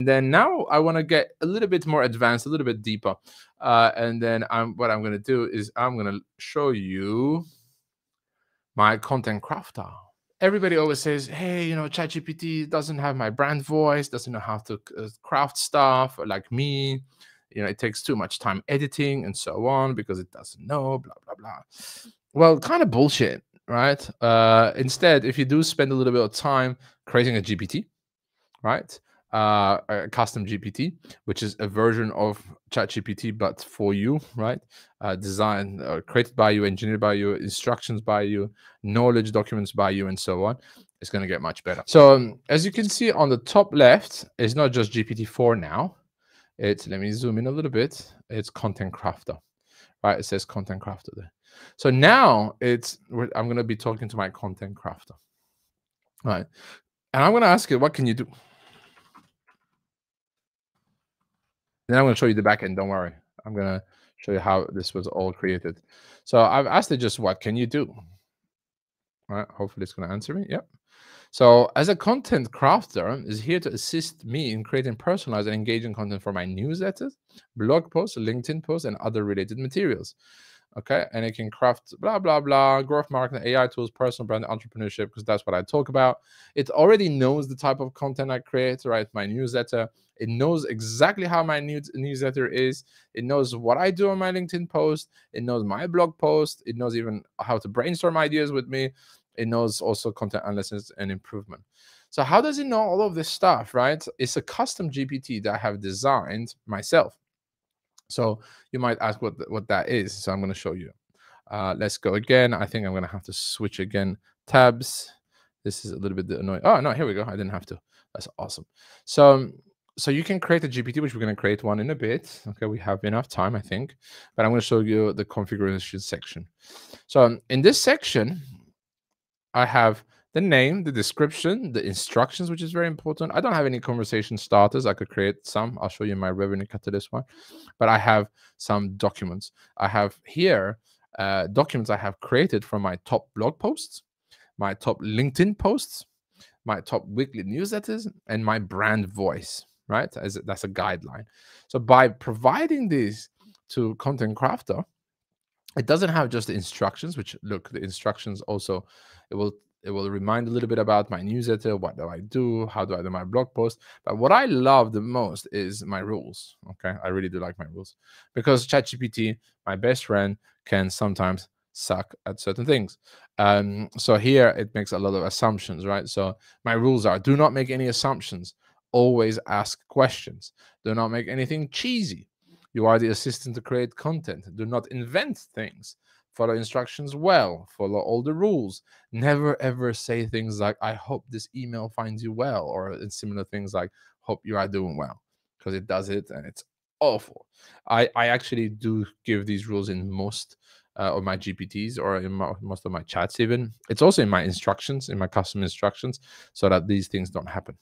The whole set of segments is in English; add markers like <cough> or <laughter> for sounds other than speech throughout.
then now I want to get a little bit more advanced, a little bit deeper. Uh, and then I'm, what I'm going to do is I'm going to show you my content crafter. Everybody always says, hey, you know, ChatGPT doesn't have my brand voice, doesn't know how to uh, craft stuff like me. You know, it takes too much time editing and so on because it doesn't know, blah, blah, blah. Well, kind of bullshit, right? Uh, instead, if you do spend a little bit of time creating a GPT, right? uh, a custom GPT, which is a version of ChatGPT but for you, right? Uh, designed, uh, created by you, engineered by you, instructions by you, knowledge documents by you, and so on. It's going to get much better. So um, as you can see on the top left, it's not just GPT-4 now. It's let me zoom in a little bit. It's Content Crafter, right? It says Content Crafter there. So now it's I'm going to be talking to my Content Crafter, right? And I'm going to ask it, what can you do? Then I'm going to show you the backend. Don't worry. I'm going to show you how this was all created. So I've asked it just what can you do? All right, hopefully it's going to answer me. Yep. So as a content crafter is here to assist me in creating personalized and engaging content for my newsletters, blog posts, LinkedIn posts, and other related materials. Okay. And it can craft blah, blah, blah, growth marketing, AI tools, personal brand, entrepreneurship, because that's what I talk about. It already knows the type of content I create, right? My newsletter. It knows exactly how my news- newsletter is. It knows what I do on my LinkedIn post. It knows my blog post. It knows even how to brainstorm ideas with me. It knows also content analysis and improvement. So, how does it know all of this stuff, right? It's a custom GPT that I have designed myself. So you might ask what, what that is. So I'm going to show you. Uh, let's go again. I think I'm going to have to switch again tabs. This is a little bit annoying. Oh, no, here we go. I didn't have to. That's awesome. So, so you can create a GPT, which we're going to create one in a bit. Okay, we have enough time, I think. But I'm going to show you the configuration section. So in this section, I have the name, the description, the instructions, which is very important. I don't have any conversation starters. I could create some. I'll show you my revenue catalyst one, but I have some documents. I have here uh, documents I have created from my top blog posts, my top LinkedIn posts, my top weekly newsletters, and my brand voice. Right, As, that's a guideline. So by providing these to Content Crafter, it doesn't have just the instructions which look the instructions also it will it will remind a little bit about my newsletter. What do I do? How do I do my blog post? But what I love the most is my rules. Okay. I really do like my rules because ChatGPT, my best friend, can sometimes suck at certain things. Um, so here it makes a lot of assumptions, right? So my rules are do not make any assumptions, always ask questions, do not make anything cheesy. You are the assistant to create content, do not invent things, follow instructions well, follow all the rules. Never ever say things like, I hope this email finds you well, or uh, similar things like, hope you are doing well, because it does it and it's awful. I, I actually do give these rules in most uh, of my GPTs or in my, most of my chats, even. It's also in my instructions, in my custom instructions, so that these things don't happen.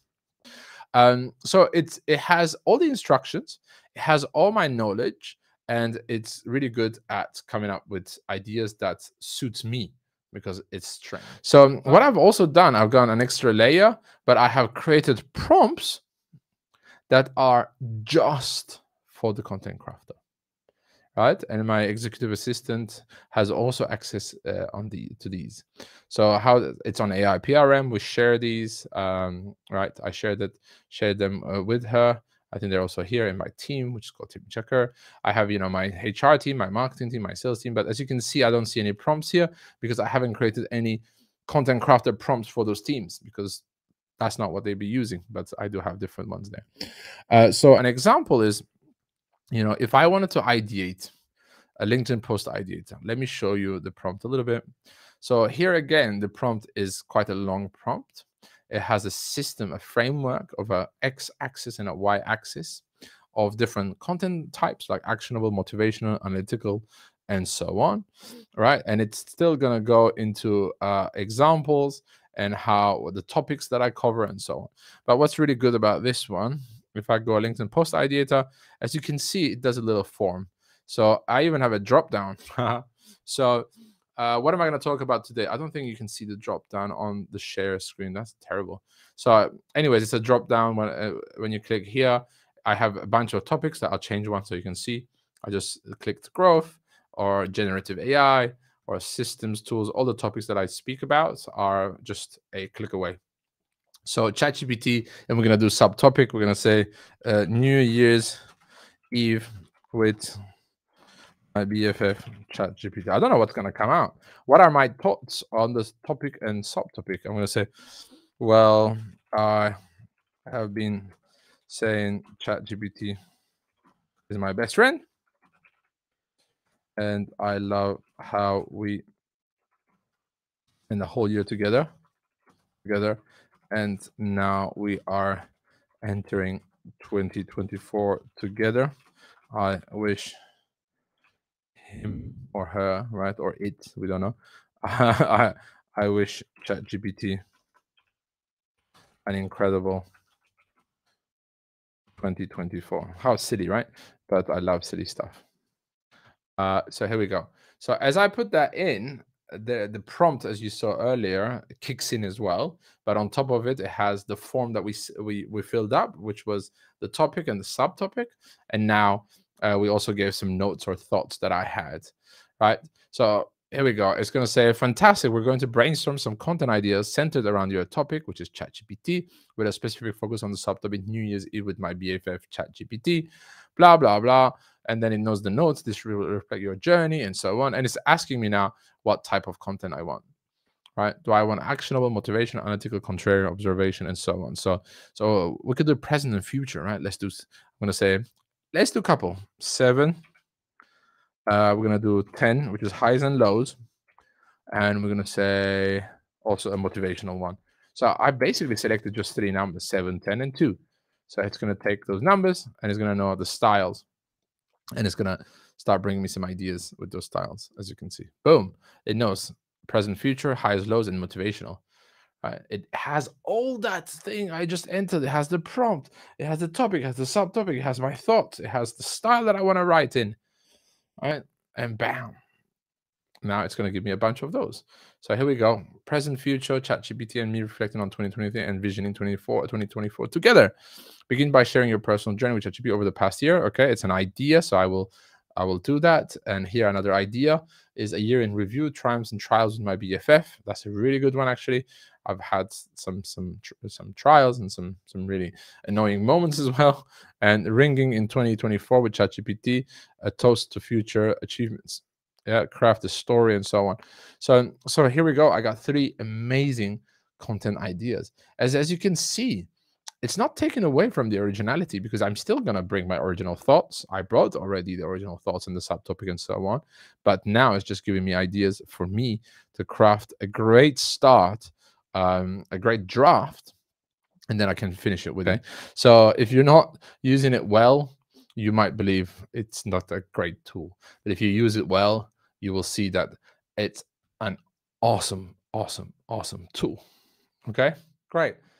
Um, so it's it has all the instructions, it has all my knowledge, and it's really good at coming up with ideas that suits me because it's trained. So um, what I've also done, I've gone an extra layer, but I have created prompts that are just for the content crafter, right? And my executive assistant has also access uh, on the to these. So how it's on AI PRM, we share these, um, right? I shared that, shared them uh, with her. I think they're also here in my team, which is called Team Checker. I have, you know, my HR team, my marketing team, my sales team. But as you can see, I don't see any prompts here because I haven't created any content crafted prompts for those teams because that's not what they'd be using. But I do have different ones there. Uh, so an example is, you know, if I wanted to ideate a LinkedIn post ideator, let me show you the prompt a little bit. So here again, the prompt is quite a long prompt. It has a system, a framework of a x axis and a y axis of different content types like actionable, motivational, analytical, and so on, right? And it's still gonna go into uh, examples and how the topics that I cover and so on. But what's really good about this one, if I go LinkedIn post ideator, as you can see, it does a little form. So I even have a drop down. <laughs> so uh, what am I going to talk about today? I don't think you can see the drop down on the share screen. That's terrible. So, anyways, it's a drop down when uh, when you click here. I have a bunch of topics that I'll change one so you can see. I just clicked growth or generative AI or systems tools. All the topics that I speak about are just a click away. So ChatGPT, and we're gonna do subtopic. We're gonna say uh, New Year's Eve with my BFF chat GPT. I don't know what's going to come out. What are my thoughts on this topic and subtopic? I'm going to say, well, I have been saying chat GPT is my best friend. And I love how we in the whole year together, together. And now we are entering 2024 together. I wish him or her, right? Or it, we don't know. <laughs> I, I wish ChatGPT an incredible 2024. How silly, right? But I love silly stuff. Uh, so here we go. So as I put that in, the, the prompt, as you saw earlier, kicks in as well. But on top of it, it has the form that we, we, we filled up, which was the topic and the subtopic. And now uh, we also gave some notes or thoughts that I had, right? So here we go. It's going to say, fantastic. We're going to brainstorm some content ideas centered around your topic, which is ChatGPT, with a specific focus on the subtopic New Year's Eve with my BFF ChatGPT, blah, blah, blah. And then it knows the notes. This will reflect your journey and so on. And it's asking me now what type of content I want right? Do I want actionable, motivation, analytical, contrarian, observation, and so on? So, so we could do present and future, right? Let's do. I'm gonna say let's do a couple. Seven. Uh, we're gonna do ten, which is highs and lows, and we're gonna say also a motivational one. So I basically selected just three numbers: seven, ten, and two. So it's gonna take those numbers and it's gonna know the styles, and it's gonna start bringing me some ideas with those styles, as you can see. Boom! It knows present, future, highs, lows, and motivational. Right. Uh, it has all that thing I just entered. It has the prompt, it has the topic, it has the subtopic, it has my thoughts, it has the style that I want to write in. Right? And bam. Now it's going to give me a bunch of those. So here we go. Present, future, ChatGPT, and me reflecting on 2023 and visioning 24, 2024 together. Begin by sharing your personal journey with ChatGPT over the past year. Okay, it's an idea, so I will I will do that. And here another idea is a year in review, triumphs and trials with my BFF. That's a really good one actually. I've had some some some trials and some some really annoying moments as <laughs> well. And ringing in 2024 with ChatGPT, a toast to future achievements. Yeah, craft a story and so on. So so here we go. I got three amazing content ideas. As as you can see, it's not taken away from the originality because I'm still going to bring my original thoughts. I brought already the original thoughts in the subtopic and so on. But now it's just giving me ideas for me to craft a great start, um, a great draft, and then I can finish it with it. So if you're not using it well, you might believe it's not a great tool. But if you use it well, you will see that it's an awesome, awesome, awesome tool. Okay, great.